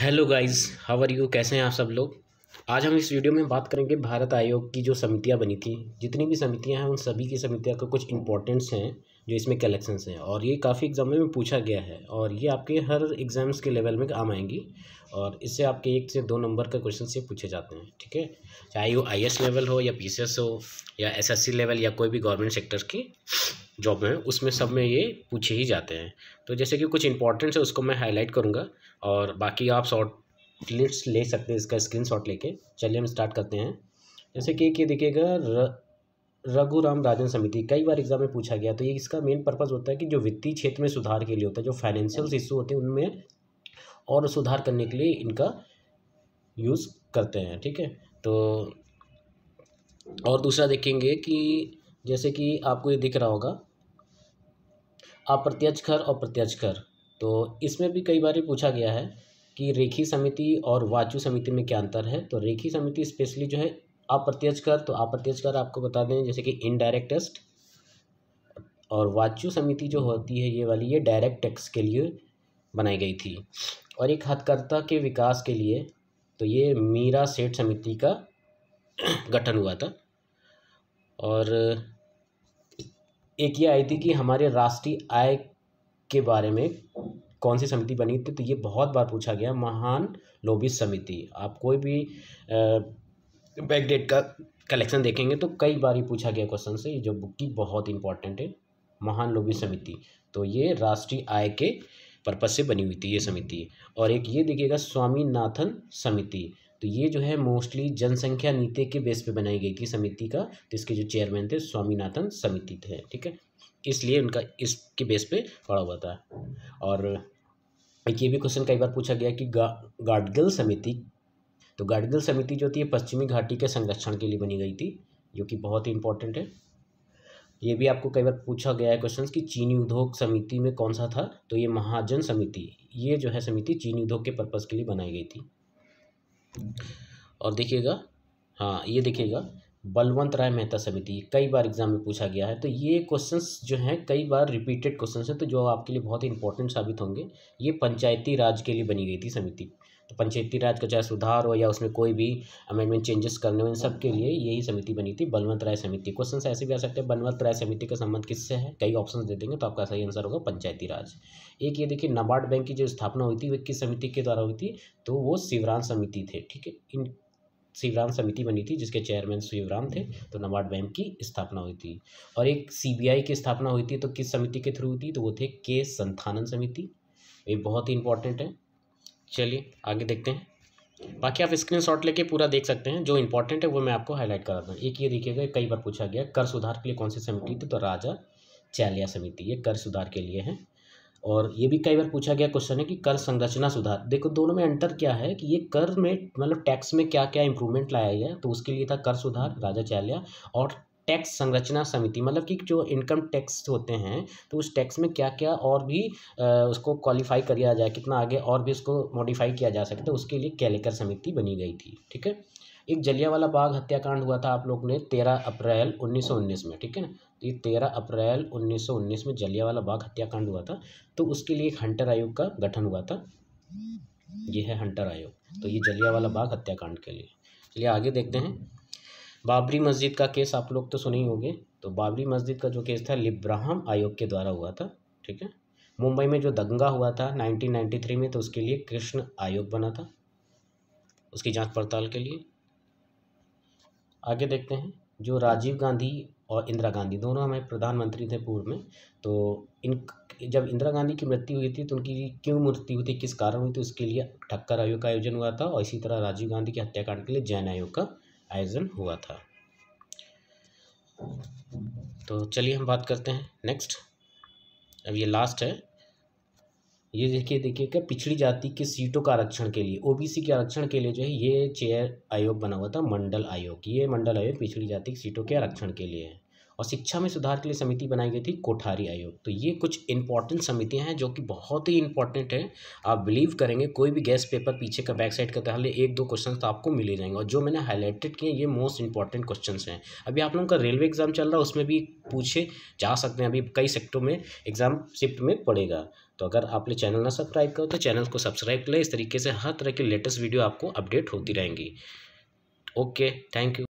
hello guys how are you कैसे हैं आप सब लोग आज हम इस वीडियो में बात करेंगे भारत आयोग की जो समितियां बनी थी जितनी भी समितियां हैं उन सभी की समितियां का कुछ इंपॉर्टेंट्स हैं जो इसमें कलेक्शंस हैं और ये काफ़ी एग्जाम में पूछा गया है और ये आपके हर एग्ज़ाम्स के लेवल में काम आएंगी और इससे आपके एक से दो नंबर का क्वेश्चन से पूछे जाते हैं ठीक है चाहे वो आई लेवल हो या पी हो या एस लेवल या कोई भी गवर्नमेंट सेक्टर की जॉब है उसमें सब में ये पूछे ही जाते हैं तो जैसे कि कुछ इंपॉर्टेंट्स है उसको मैं हाईलाइट करूँगा और बाकी आप शॉर्ट लिस्ट ले सकते हैं इसका स्क्रीन शॉट लेके चलिए हम स्टार्ट करते हैं जैसे कि एक ये देखिएगा रघुराम राजन समिति कई बार एग्जाम में पूछा गया तो ये इसका मेन पर्पज़ होता है कि जो वित्तीय क्षेत्र में सुधार के लिए होता है जो फाइनेंशियल इशू होते हैं उनमें और सुधार करने के लिए इनका यूज़ करते हैं ठीक है तो और दूसरा देखेंगे कि जैसे कि आपको ये दिख रहा होगा अप्रत्यक्ष कर और प्रत्यक्ष कर तो इसमें भी कई बार पूछा गया है कि रेखी समिति और वाचू समिति में क्या अंतर है तो रेखी समिति स्पेशली जो है अप्रत्यक्ष कर तो अप्रत्यक्ष कर आपको बता दें जैसे कि इनडायरेक्ट टेस्ट और वाचु समिति जो होती है ये वाली ये डायरेक्ट टैक्स के लिए बनाई गई थी और एक हथकर्ता के विकास के लिए तो ये मीरा सेठ समिति का गठन हुआ था और एक ये आई थी कि हमारे राष्ट्रीय आय के बारे में कौन सी समिति बनी थी तो ये बहुत बार पूछा गया महान लोबी समिति आप कोई भी बैकडेट का कलेक्शन देखेंगे तो कई बार ही पूछा गया क्वेश्चन से जो बुक की बहुत इंपॉर्टेंट है महान लोबी समिति तो ये राष्ट्रीय आय के पर्पज़ से बनी हुई थी ये समिति और एक ये देखिएगा स्वामीनाथन समिति तो ये जो है मोस्टली जनसंख्या नीति के बेस पे बनाई गई थी समिति का तो इसके जो चेयरमैन थे स्वामीनाथन समिति थे ठीक है इसलिए उनका इसके बेस पे पड़ा हुआ था और एक ये भी क्वेश्चन कई बार पूछा गया कि गा, गाडगिल समिति तो गाडगिल समिति जो थी पश्चिमी घाटी के संरक्षण के लिए बनी गई थी जो कि बहुत ही इंपॉर्टेंट है ये भी आपको कई बार पूछा गया है क्वेश्चन कि चीनी उद्योग समिति में कौन सा था तो ये महाजन समिति ये जो है समिति चीनी उद्योग के पर्पज़ के लिए बनाई गई थी और देखिएगा हाँ ये देखिएगा बलवंत राय मेहता समिति कई बार एग्जाम में पूछा गया है तो ये क्वेश्चंस जो हैं कई बार रिपीटेड क्वेश्चंस हैं तो जो आपके लिए बहुत ही इंपॉर्टेंट साबित होंगे ये पंचायती राज के लिए बनी गई थी समिति तो पंचायती राज का चाहे सुधार हो या उसमें कोई भी अमेंडमेंट चेंजेस करने हो इन सब के लिए यही समिति बनी थी बलवंत राय समिति क्वेश्चन ऐसे भी आ सकते हैं बलवंत राय समिति का संबंध किससे है कई ऑप्शन दे देंगे तो आपका सही आंसर होगा पंचायती राज एक ये देखिए नबार्ड बैंक की जो स्थापना हुई थी वह किस समिति के द्वारा हुई थी तो वो शिवराम समिति थे ठीक है इन शिवराम समिति बनी थी जिसके चेयरमैन शिवराम थे तो नबार्ड बैंक की स्थापना हुई थी और एक सीबीआई की स्थापना हुई थी तो किस समिति के थ्रू हुई थी तो वो थे के संथानन समिति ये बहुत ही इंपॉर्टेंट है चलिए आगे देखते हैं बाकी आप स्क्रीन शॉट लेके पूरा देख सकते हैं जो इंपॉर्टेंट है वो मैं आपको हाईलाइट कराता हूँ एक ये देखिएगा कई बार पूछा गया कर सुधार के लिए कौन सी समिति थी तो, तो राजा चालिया समिति ये कर सुधार के लिए है और ये भी कई बार पूछा गया क्वेश्चन है कि कर संरचना सुधार देखो दोनों में अंतर क्या है कि ये कर में मतलब टैक्स में क्या क्या इंप्रूवमेंट लाया गया तो उसके लिए था कर सुधार राजा चालिया और टैक्स संरचना समिति मतलब कि जो इनकम टैक्स होते हैं तो उस टैक्स में क्या क्या और भी उसको क्वालिफाई दिया जाए कितना आगे और भी उसको मॉडिफाई किया जा सकता तो है उसके लिए कैलेकर समिति बनी गई थी ठीक है एक जलियावाला बाग हत्याकांड हुआ था आप लोग ने तेरह अप्रैल 1919 में ठीक है ना तो ये तेरह अप्रैल 1919 में जलियावाला बाग हत्याकांड हुआ था तो उसके लिए एक हंटर आयोग का गठन हुआ था ये है हंटर आयोग तो ये जलियावाला बाग हत्याकांड के लिए चलिए आगे देखते हैं बाबरी मस्जिद का केस आप लोग तो सुने ही होंगे तो बाबरी मस्जिद का जो केस था लिब्राहम आयोग के द्वारा हुआ था ठीक है मुंबई में जो दंगा हुआ था 1993 में तो उसके लिए कृष्ण आयोग बना था उसकी जांच पड़ताल के लिए आगे देखते हैं जो राजीव गांधी और इंदिरा गांधी दोनों हमें प्रधानमंत्री थे पूर्व में तो इन जब इंदिरा गांधी की मृत्यु हुई थी तो उनकी क्यों मृत्यु हुई थी किस कारण हुई थी उसके लिए ठक्कर आयोग का आयोजन हुआ था और इसी तरह राजीव गांधी के हत्याकांड के लिए जैन आयोग का आयोजन हुआ था तो चलिए हम बात करते हैं नेक्स्ट अब ये लास्ट है ये देखिए देखिए क्या पिछड़ी जाति की सीटों का आरक्षण के लिए ओबीसी के आरक्षण के लिए जो है ये चेयर आयोग बना हुआ था मंडल आयोग ये मंडल आयोग पिछड़ी जाति की सीटों के आरक्षण के लिए है और शिक्षा में सुधार के लिए समिति बनाई गई थी कोठारी आयोग तो ये कुछ इंपॉर्टेंट समितियां हैं जो कि बहुत ही इंपॉर्टेंट हैं आप बिलीव करेंगे कोई भी गैस पेपर पीछे का बैक साइड का पहले एक दो क्वेश्चन तो आपको मिले जाएंगे और जो मैंने हाईलाइटेड किए ये मोस्ट इंपॉर्टेंट क्वेश्चन हैं अभी आप लोगों का रेलवे एग्जाम चल रहा है उसमें भी पूछे जा सकते हैं अभी कई सेक्टरों में एग्जाम शिफ्ट में पड़ेगा तो अगर आपने चैनल ना सब्सक्राइब करो तो चैनल को सब्सक्राइब कर ले इस तरीके से हर तरह की लेटेस्ट वीडियो आपको अपडेट होती रहेंगी ओके थैंक यू